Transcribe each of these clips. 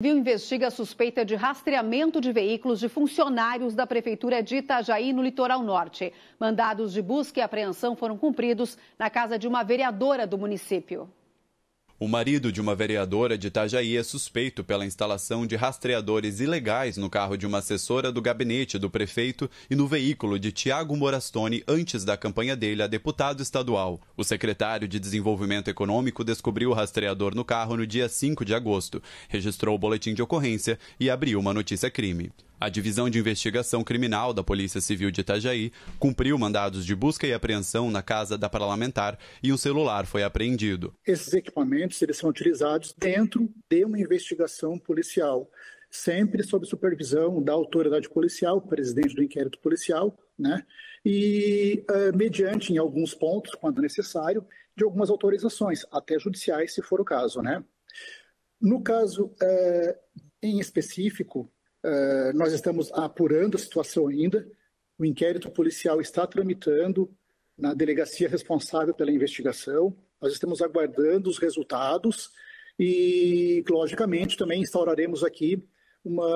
Viu investiga a suspeita de rastreamento de veículos de funcionários da Prefeitura de Itajaí, no litoral norte. Mandados de busca e apreensão foram cumpridos na casa de uma vereadora do município. O marido de uma vereadora de Itajaí é suspeito pela instalação de rastreadores ilegais no carro de uma assessora do gabinete do prefeito e no veículo de Tiago Morastone antes da campanha dele a deputado estadual. O secretário de Desenvolvimento Econômico descobriu o rastreador no carro no dia 5 de agosto, registrou o boletim de ocorrência e abriu uma notícia crime. A Divisão de Investigação Criminal da Polícia Civil de Itajaí cumpriu mandados de busca e apreensão na casa da parlamentar e um celular foi apreendido. Esses equipamentos eles são utilizados dentro de uma investigação policial, sempre sob supervisão da autoridade policial, presidente do inquérito policial, né? E uh, mediante, em alguns pontos, quando necessário, de algumas autorizações, até judiciais, se for o caso, né? No caso uh, em específico, eh, nós estamos apurando a situação ainda. O inquérito policial está tramitando na delegacia responsável pela investigação. Nós estamos aguardando os resultados e, logicamente, também instauraremos aqui uma,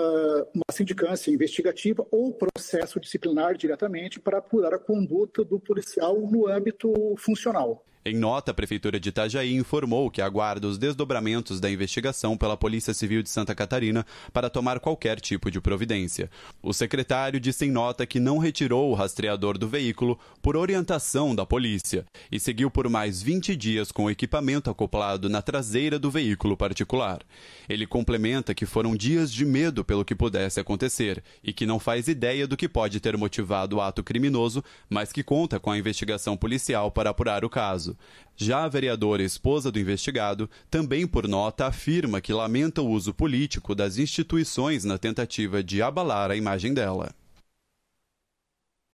uma sindicância investigativa ou processo disciplinar diretamente para apurar a conduta do policial no âmbito funcional. Em nota, a Prefeitura de Itajaí informou que aguarda os desdobramentos da investigação pela Polícia Civil de Santa Catarina para tomar qualquer tipo de providência. O secretário disse em nota que não retirou o rastreador do veículo por orientação da polícia e seguiu por mais 20 dias com o equipamento acoplado na traseira do veículo particular. Ele complementa que foram dias de medo pelo que pudesse acontecer e que não faz ideia do que pode ter motivado o ato criminoso, mas que conta com a investigação policial para apurar o caso caso. Já a vereadora esposa do investigado, também por nota, afirma que lamenta o uso político das instituições na tentativa de abalar a imagem dela.